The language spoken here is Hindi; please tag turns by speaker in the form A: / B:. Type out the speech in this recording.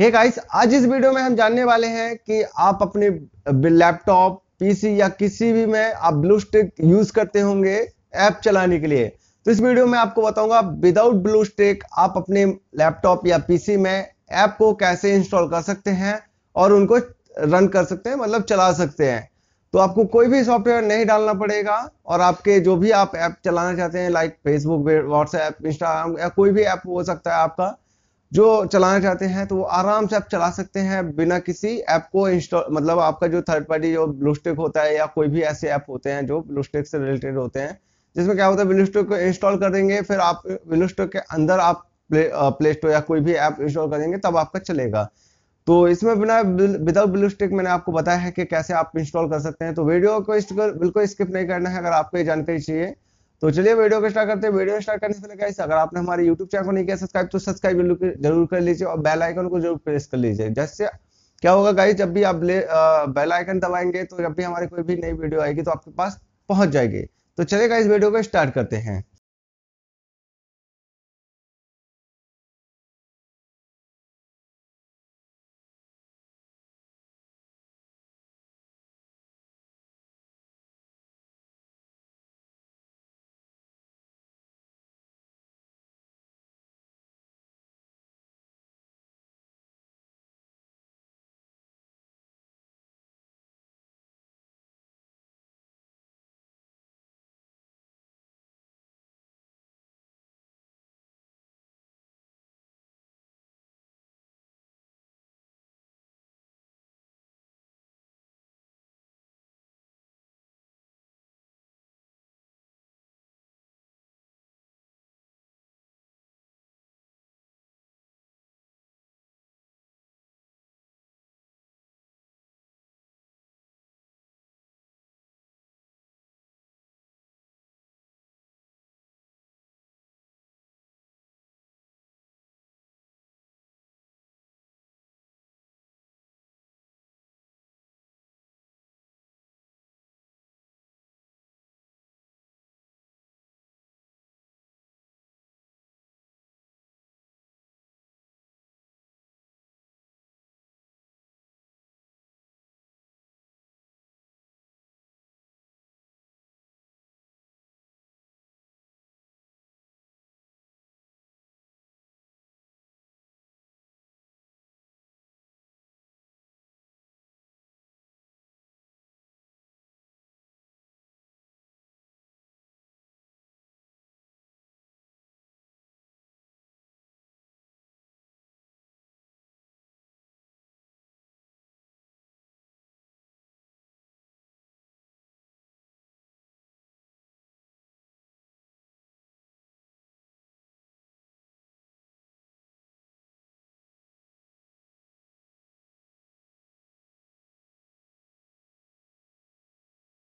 A: हे hey गाइस आज इस वीडियो में हम जानने वाले हैं कि आप अपने लैपटॉप पीसी या किसी भी में आप ब्लू स्टिक यूज करते होंगे ऐप चलाने के लिए तो इस वीडियो में आपको बताऊंगा विदाउट ब्लू स्टिक आप अपने लैपटॉप या पीसी में ऐप को कैसे इंस्टॉल कर सकते हैं और उनको रन कर सकते हैं मतलब चला सकते हैं तो आपको कोई भी सॉफ्टवेयर नहीं डालना पड़ेगा और आपके जो भी आप ऐप चलाना चाहते हैं लाइक फेसबुक व्हाट्सएप इंस्टाग्राम या कोई भी ऐप हो सकता है आपका जो चलाना चाहते हैं तो वो आराम से आप चला सकते हैं बिना किसी ऐप को इंस्टॉल मतलब आपका जो थर्ड पार्टी जो ब्लूस्टिक होता है या कोई भी ऐसे ऐप होते हैं जो ब्लूस्टिक से रिलेटेड होते हैं जिसमें क्या होता है ब्लूस्टेक को इंस्टॉल कर देंगे फिर आप ब्लूस्टेक के अंदर आप प्ले स्टोर या कोई भी ऐप इंस्टॉल करेंगे तब आपका चलेगा तो इसमें बिना विदाउट ब्लूस्टिक मैंने आपको बताया है कि कैसे आप इंस्टॉल कर सकते हैं तो वीडियो को बिल्कुल स्किप नहीं करना है अगर आपको ये जानकारी चाहिए तो चलिए वीडियो को स्टार्ट करते हैं वीडियो स्टार्ट करने से पहले गाइस अगर आपने हमारे यूट्यूब चैनल को नहीं किया सब्सक्राइब तो सब्सक्राइब जरूर कर लीजिए और बेल आइकन को जरूर प्रेस कर लीजिए जैसे क्या होगा गाइस जब भी आप बेल आइकन दबाएंगे तो जब भी हमारी कोई भी नई वीडियो आएगी तो आपके पास पहुंच जाएगी तो चलिए गाइस वीडियो को स्टार्ट करते हैं